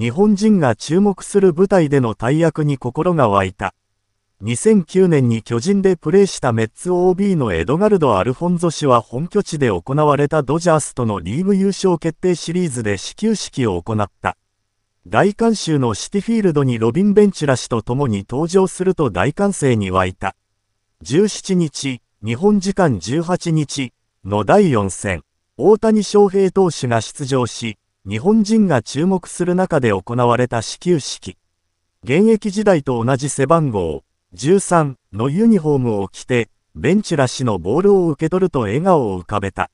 日本人が注目する舞台での大役に心が湧いた。2009年に巨人でプレーしたメッツ OB のエドガルド・アルフォンゾ氏は本拠地で行われたドジャースとのリーグ優勝決定シリーズで始球式を行った。大観衆のシティフィールドにロビン・ベンチュラ氏と共に登場すると大歓声に沸いた。17日、日本時間18日の第4戦、大谷翔平投手が出場し、日本人が注目する中で行われた始球式。現役時代と同じ背番号13のユニフォームを着て、ベンチラ氏のボールを受け取ると笑顔を浮かべた。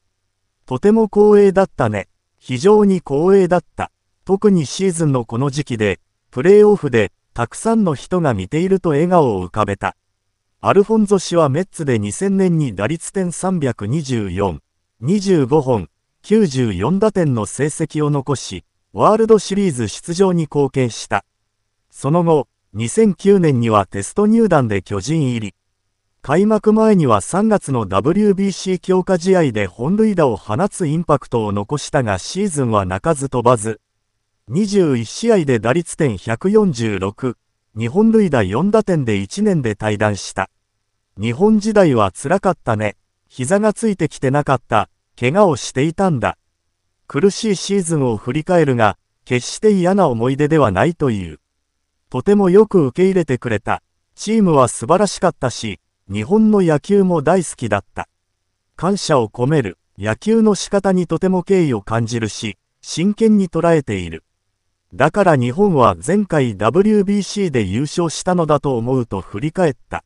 とても光栄だったね。非常に光栄だった。特にシーズンのこの時期で、プレーオフで、たくさんの人が見ていると笑顔を浮かべた。アルフォンゾ氏はメッツで2000年に打率点324、25本、94打点の成績を残し、ワールドシリーズ出場に貢献した。その後、2009年にはテスト入団で巨人入り。開幕前には3月の WBC 強化試合で本塁打を放つインパクトを残したがシーズンは泣かず飛ばず。21試合で打率点146、2本塁打4打点で1年で退団した。日本時代は辛かったね。膝がついてきてなかった。怪我をしていたんだ。苦しいシーズンを振り返るが、決して嫌な思い出ではないという。とてもよく受け入れてくれた。チームは素晴らしかったし、日本の野球も大好きだった。感謝を込める。野球の仕方にとても敬意を感じるし、真剣に捉えている。だから日本は前回 WBC で優勝したのだと思うと振り返った。